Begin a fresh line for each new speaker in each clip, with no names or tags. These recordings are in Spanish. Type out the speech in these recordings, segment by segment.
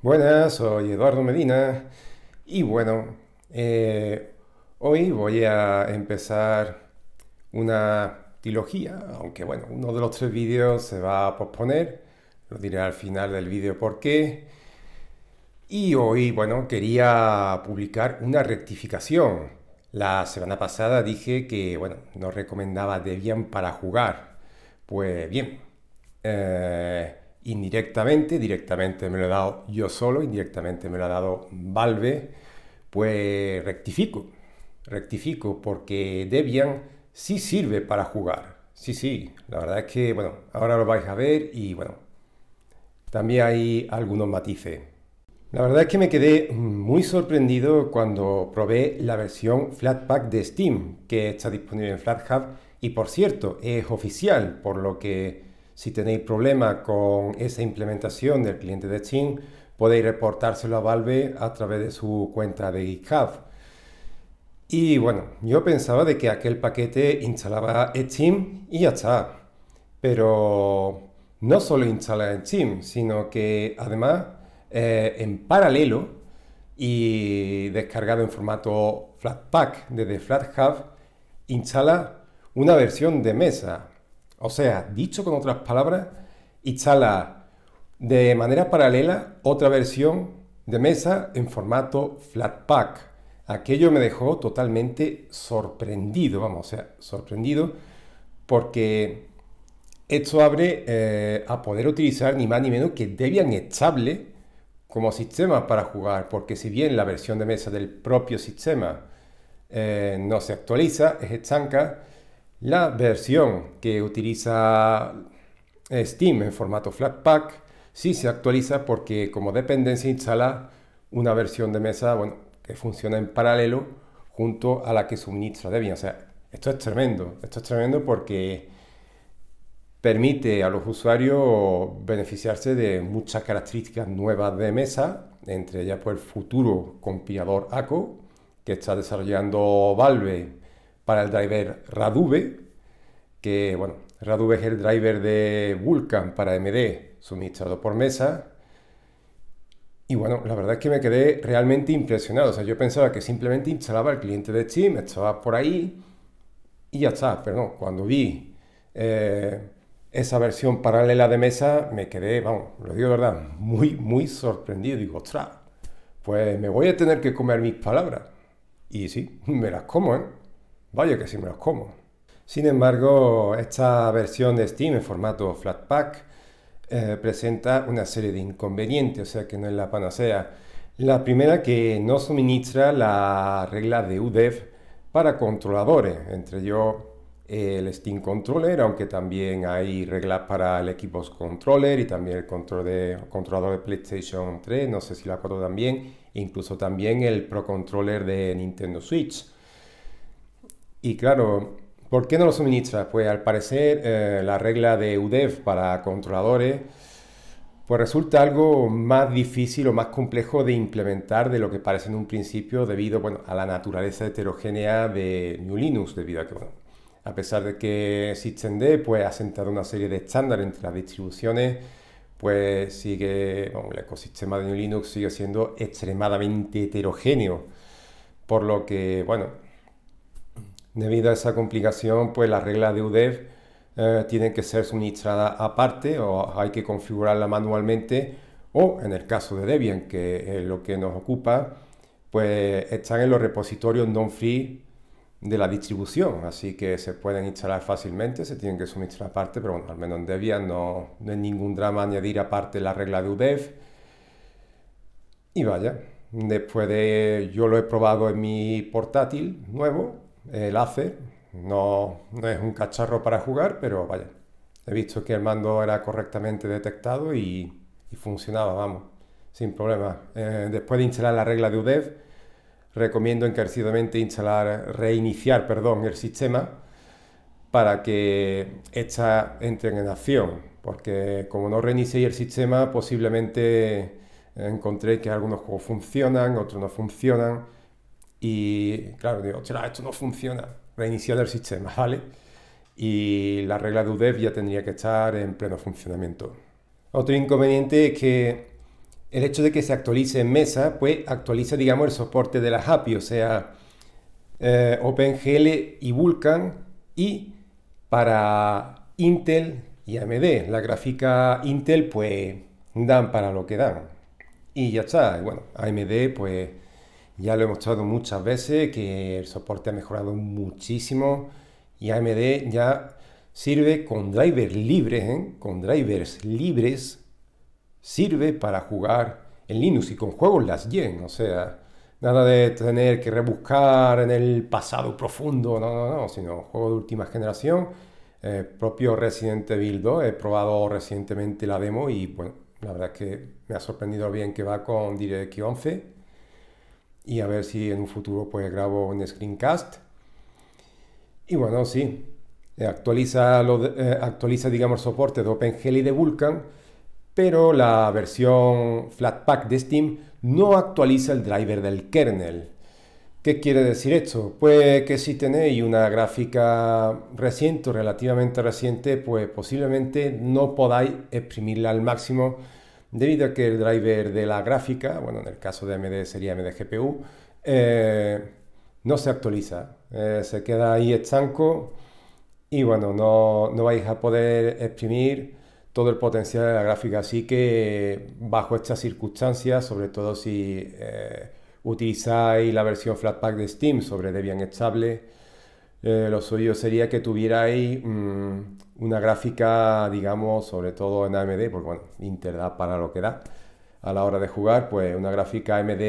Buenas, soy Eduardo Medina y bueno, eh, hoy voy a empezar una trilogía, aunque bueno, uno de los tres vídeos se va a posponer, lo diré al final del vídeo por qué. Y hoy, bueno, quería publicar una rectificación. La semana pasada dije que, bueno, no recomendaba Debian para jugar. Pues bien, eh, indirectamente, directamente me lo he dado yo solo, indirectamente me lo ha dado Valve, pues rectifico, rectifico, porque Debian sí sirve para jugar. Sí, sí, la verdad es que, bueno, ahora lo vais a ver y, bueno, también hay algunos matices. La verdad es que me quedé muy sorprendido cuando probé la versión Flatpak de Steam, que está disponible en FlatHub y, por cierto, es oficial, por lo que si tenéis problemas con esa implementación del cliente de Steam, podéis reportárselo a Valve a través de su cuenta de GitHub. Y bueno, yo pensaba de que aquel paquete instalaba Steam y ya está. Pero no solo instala Steam, sino que además eh, en paralelo y descargado en formato Flatpak desde FlatHub, instala una versión de mesa, o sea, dicho con otras palabras, instala de manera paralela otra versión de mesa en formato Flatpak. Aquello me dejó totalmente sorprendido, vamos, o sea, sorprendido, porque esto abre eh, a poder utilizar ni más ni menos que Debian estable como sistema para jugar, porque si bien la versión de mesa del propio sistema eh, no se actualiza, es estanca, la versión que utiliza eh, Steam en formato Flatpak sí se actualiza porque como dependencia instala una versión de mesa bueno, que funciona en paralelo junto a la que suministra Debian. O sea, esto es tremendo, esto es tremendo porque permite a los usuarios beneficiarse de muchas características nuevas de mesa, entre ellas por pues, el futuro compilador ACO que está desarrollando Valve para el driver Radube, que bueno, Raduve es el driver de Vulcan para MD, suministrado por Mesa. Y bueno, la verdad es que me quedé realmente impresionado. O sea, yo pensaba que simplemente instalaba el cliente de Steam, estaba por ahí y ya está. Pero no, cuando vi eh, esa versión paralela de Mesa, me quedé, vamos, lo digo de verdad, muy, muy sorprendido. Digo, ostras, pues me voy a tener que comer mis palabras. Y sí, me las como, ¿eh? Vaya que sí me los como. Sin embargo, esta versión de Steam en formato Flatpak eh, presenta una serie de inconvenientes, o sea que no es la panacea. La primera que no suministra la regla de UDEV para controladores, entre yo el Steam Controller, aunque también hay reglas para el Xbox Controller y también el control de, controlador de PlayStation 3, no sé si la 4 también, e incluso también el Pro Controller de Nintendo Switch. Y claro, ¿por qué no lo suministra? Pues al parecer eh, la regla de UDEF para controladores pues resulta algo más difícil o más complejo de implementar de lo que parece en un principio debido a la naturaleza heterogénea de New Linux, debido a que a pesar de que SystemD pues, ha sentado una serie de estándares entre las distribuciones, pues sigue, el ecosistema de New Linux sigue siendo extremadamente heterogéneo, por lo que, bueno, Debido a esa complicación, pues la regla de UDEV eh, tiene que ser suministrada aparte o hay que configurarla manualmente o en el caso de Debian, que es lo que nos ocupa, pues están en los repositorios non-free de la distribución, así que se pueden instalar fácilmente, se tienen que suministrar aparte, pero bueno, al menos en Debian no, no es ningún drama añadir aparte la regla de UDEV. Y vaya, después de yo lo he probado en mi portátil nuevo el ACE. No, es un cacharro para jugar, pero vaya, he visto que el mando era correctamente detectado y, funcionaba, vamos, sin problema. Eh, después de instalar la regla de UDEV, recomiendo encarecidamente instalar, reiniciar, perdón, el sistema para que esta entren en acción, porque como no reinicié el sistema, posiblemente encontré que algunos juegos funcionan, otros no funcionan y claro, digo, esto no funciona, reiniciar el sistema, ¿vale? Y la regla de UDEV ya tendría que estar en pleno funcionamiento. Otro inconveniente es que el hecho de que se actualice en mesa, pues actualiza, digamos, el soporte de las API, o sea, eh, OpenGL y Vulkan, y para Intel y AMD. La gráfica Intel, pues, dan para lo que dan. Y ya está. Bueno, AMD, pues, ya lo he mostrado muchas veces que el soporte ha mejorado muchísimo y AMD ya sirve con drivers libres, ¿eh? con drivers libres, sirve para jugar en Linux y con juegos las yen, o sea, nada de tener que rebuscar en el pasado profundo, no, no, no, sino juegos de última generación. propio Resident Evil 2, he probado recientemente la demo y bueno, la verdad es que me ha sorprendido bien que va con DirectX 11 y a ver si en un futuro pues grabo un screencast. Y bueno, sí, eh, actualiza, lo eh, actualiza digamos, soporte de OpenGL y de Vulkan, pero la versión Flatpak de Steam no actualiza el driver del kernel. ¿Qué quiere decir esto? Pues que si tenéis una gráfica reciente o relativamente reciente, pues posiblemente no podáis exprimirla al máximo debido a que el driver de la gráfica, bueno, en el caso de AMD sería AMD GPU, eh, no se actualiza, eh, se queda ahí estanco y bueno, no, vais a poder exprimir todo el potencial de la gráfica. Así que bajo estas circunstancias, sobre todo si eh, utilizáis la versión Flatpak de Steam sobre Debian estable, lo suyo sería que tuvierais... Mm, una gráfica, digamos, sobre todo en AMD, porque bueno, Inter da para lo que da a la hora de jugar, pues una gráfica AMD,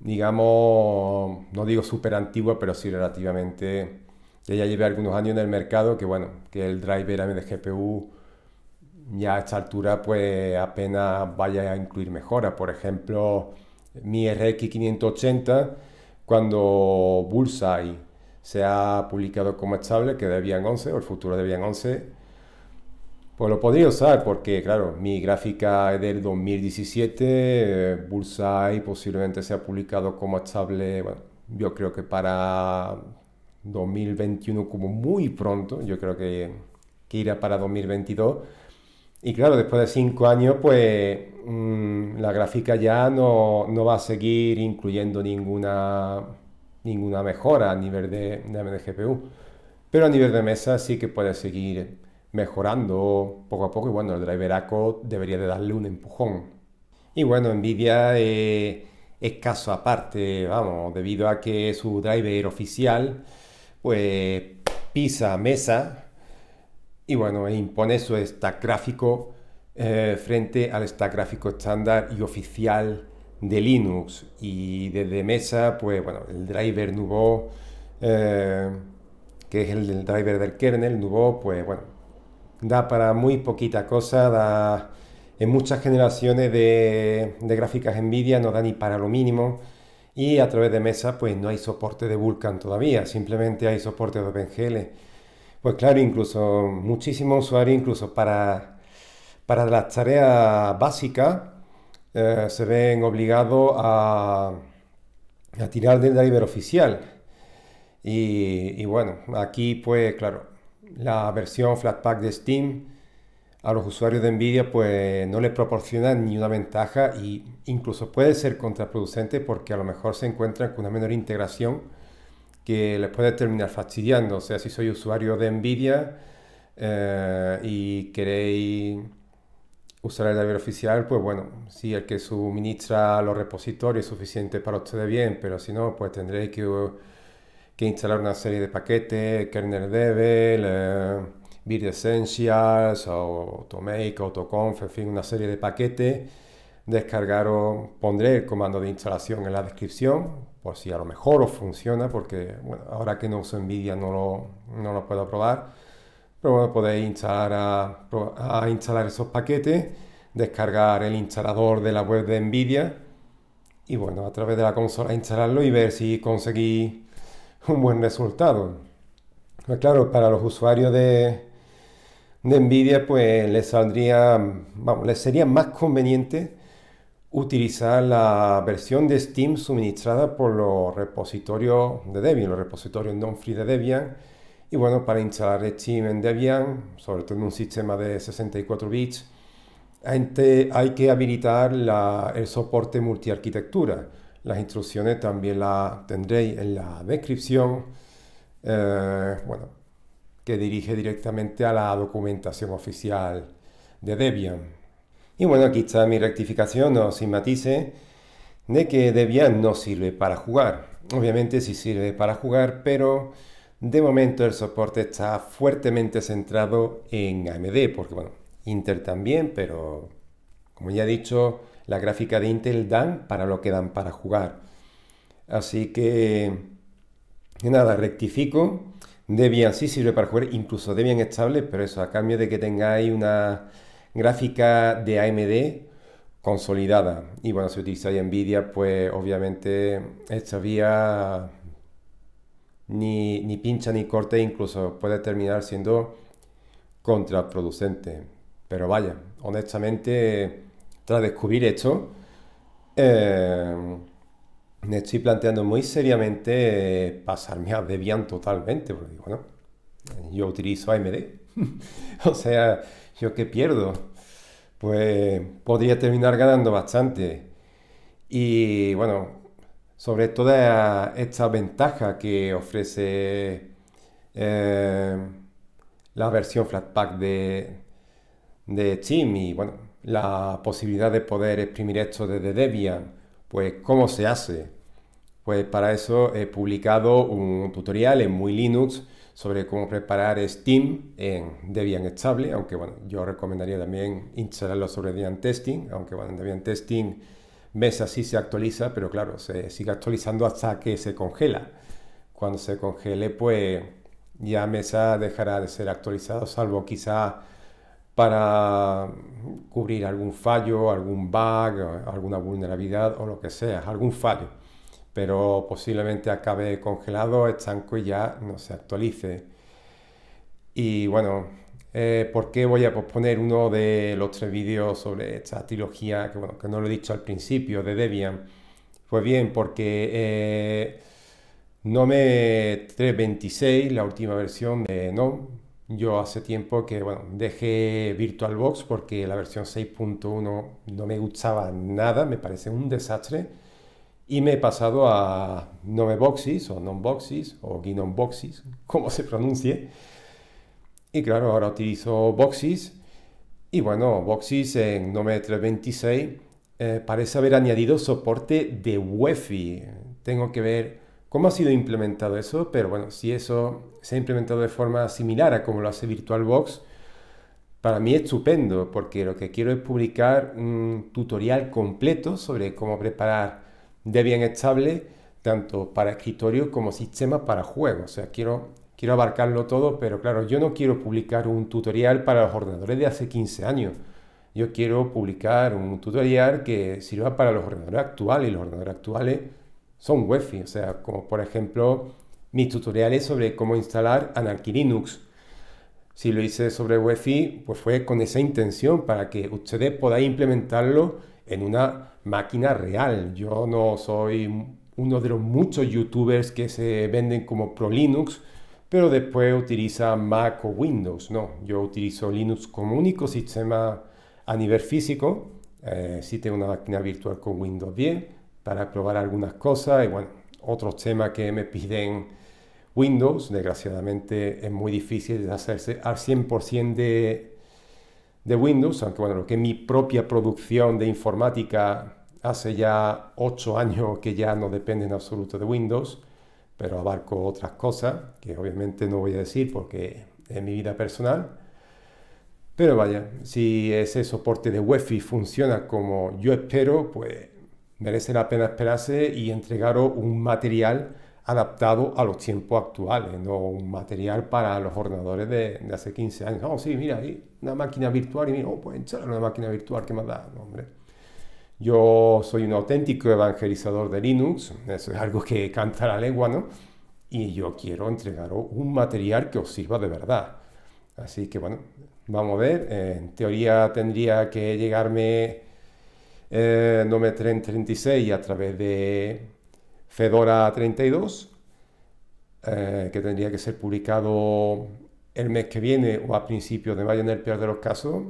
digamos, no digo súper antigua, pero sí relativamente, ya llevé algunos años en el mercado, que bueno, que el driver AMD GPU ya a esta altura pues apenas vaya a incluir mejoras. Por ejemplo, mi RX 580, cuando Bullseye se ha publicado como estable, que Debian 11 o el futuro de Debian 11, pues lo podría usar porque, claro, mi gráfica es del 2017, Bullseye posiblemente se ha publicado como estable, bueno, yo creo que para 2021 como muy pronto, yo creo que, irá para 2022. Y claro, después de cinco años, pues mm, la gráfica ya no, va a seguir incluyendo ninguna ninguna mejora a nivel de, de GPU. Pero a nivel de mesa sí que puede seguir mejorando poco a poco y bueno, el driver ACO debería de darle un empujón. Y bueno, Nvidia eh, es caso aparte, vamos, debido a que su driver oficial pues pisa mesa y bueno, e impone su stack gráfico eh, frente al stack gráfico estándar y oficial de Linux y desde mesa, pues bueno, el driver Nubo, eh, que es el, driver del kernel, Nubo, pues bueno, da para muy poquita cosa, da en muchas generaciones de, de gráficas NVIDIA no da ni para lo mínimo y a través de mesa pues no hay soporte de Vulkan todavía, simplemente hay soporte de OpenGL. Pues claro, incluso muchísimos usuarios, incluso para, para las tareas básicas, eh, se ven obligados a, a, tirar del driver oficial. Y, bueno, aquí pues claro, la versión Flatpak de Steam a los usuarios de Nvidia pues no les proporciona ni una ventaja e incluso puede ser contraproducente porque a lo mejor se encuentran con una menor integración que les puede terminar fastidiando. O sea, si soy usuario de Nvidia eh, y queréis usar el driver oficial, pues bueno, si el que suministra los repositorios es suficiente para ustedes bien, pero si no, pues tendréis que, uh, que instalar una serie de paquetes, kernel devil, build essentials, automake, autoconf, en fin, una serie de paquetes. Descargaros, pondré el comando de instalación en la descripción, por si a lo mejor os funciona, porque bueno, ahora que no uso NVIDIA no lo, no lo puedo probar pero podéis instalar a, instalar esos paquetes, descargar el instalador de la web de NVIDIA y bueno, a través de la consola instalarlo y ver si conseguís un buen resultado. Pues claro, para los usuarios de, de NVIDIA pues les saldría, vamos, les sería más conveniente utilizar la versión de Steam suministrada por los repositorios de Debian, los repositorios non-free de Debian, y bueno, para instalar Steam en Debian, sobre todo en un sistema de 64 bits, hay que habilitar el soporte multiarquitectura. Las instrucciones también las tendréis en la descripción, eh, bueno, que dirige directamente a la documentación oficial de Debian. Y bueno, aquí está mi rectificación, no sin matices, de que Debian no sirve para jugar. Obviamente sí sirve para jugar, pero de momento el soporte está fuertemente centrado en AMD, porque bueno, Intel también, pero como ya he dicho, la gráfica de Intel dan para lo que dan para jugar. Así que nada, rectifico. Debian sí sirve para jugar, incluso Debian estable, pero eso a cambio de que tengáis una gráfica de AMD consolidada. Y bueno, si utilizáis Nvidia, pues obviamente esta vía ni, pincha ni corte, incluso puede terminar siendo contraproducente. Pero vaya, honestamente, tras descubrir esto, em, me estoy planteando muy seriamente eh, pasarme a Debian totalmente, porque bueno, yo utilizo AMD, o sea, ¿yo qué pierdo? Pues podría terminar ganando bastante. Y bueno, sobre toda esta ventaja que ofrece eh, la versión Flatpak de, de Steam y la posibilidad de poder exprimir esto desde Debian. Pues, ¿cómo se hace? Pues para eso he publicado un tutorial en Muy Linux sobre cómo preparar Steam en Debian estable, aunque yo recomendaría también instalarlo sobre Debian Testing, aunque en Debian Testing Mesa sí se actualiza, pero claro, se sigue actualizando hasta que se congela. Cuando se congele, pues ya Mesa dejará de ser actualizado, salvo quizá para cubrir algún fallo, algún bug, alguna vulnerabilidad o lo que sea, algún fallo. Pero posiblemente acabe congelado, estanco y ya no se actualice. Y bueno, eh, por qué voy a posponer uno de los tres vídeos sobre esta trilogía, que no lo he dicho al principio, de Debian. Pues bien, porque eh, Nome 3.26, la última versión de Nome, yo hace tiempo que bueno, dejé VirtualBox porque la versión 6.1 no me gustaba nada, me parece un desastre. Y me he pasado a Nome o Non o Gnome como se pronuncie. Y claro, ahora utilizo Boxys. Y bueno, Boxys en Nome 326 eh, parece haber añadido soporte de Wi-Fi. Tengo que ver cómo ha sido implementado eso, pero bueno, si eso se ha implementado de forma similar a como lo hace VirtualBox, para mí es estupendo, porque lo que quiero es publicar un tutorial completo sobre cómo preparar Debian estable, tanto para escritorio como sistema para juegos. O sea, quiero quiero abarcarlo todo, pero claro, yo no quiero publicar un tutorial para los ordenadores de hace 15 años. Yo quiero publicar un tutorial que sirva para los ordenadores actuales y los ordenadores actuales son Wi-Fi, o sea, como por ejemplo mis tutoriales sobre cómo instalar Anarchy Linux. Si lo hice sobre wi pues fue con esa intención para que ustedes podáis implementarlo en una máquina real. Yo no soy uno de los muchos youtubers que se venden como pro Linux, pero después utiliza Mac o Windows. No, yo utilizo Linux como único sistema a nivel físico. Eh, sí tengo una máquina virtual con Windows bien, para probar algunas cosas y bueno, otros temas que me piden Windows. Desgraciadamente es muy difícil de hacerse al 100% de, de Windows, aunque bueno, lo que mi propia producción de informática hace ya 8 años que ya no depende en absoluto de Windows pero abarco otras cosas que obviamente no voy a decir porque es mi vida personal. Pero vaya, si ese soporte de wifi funciona como yo espero, pues merece la pena esperarse y entregaros un material adaptado a los tiempos actuales, no un material para los ordenadores de, hace 15 años. Oh, sí, mira, ahí una máquina virtual y mira, oh, pues la una máquina virtual, ¿qué más da? hombre. Yo soy un auténtico evangelizador de Linux, eso es algo que canta la lengua, ¿no? Y yo quiero entregaros un material que os sirva de verdad. Así que bueno, vamos a ver. Eh, en teoría tendría que llegarme eh, Nome 36 a través de Fedora 32, eh, que tendría que ser publicado el mes que viene o a principios de mayo en el peor de los casos.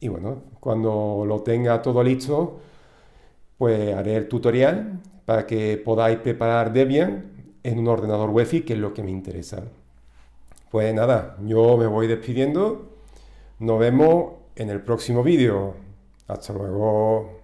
Y bueno, cuando lo tenga todo listo, pues haré el tutorial para que podáis preparar Debian en un ordenador Wi-Fi, que es lo que me interesa. Pues nada, yo me voy despidiendo. Nos vemos en el próximo vídeo. Hasta luego.